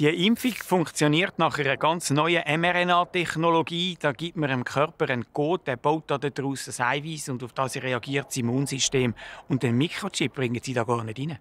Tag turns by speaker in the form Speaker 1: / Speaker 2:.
Speaker 1: Die Impfung funktioniert nach einer ganz neuen mRNA-Technologie. Da gibt man dem Körper einen Code, der baut da daraus ein Eiweiß und auf das reagiert das Immunsystem. Und den Mikrochip bringen sie da gar nicht rein.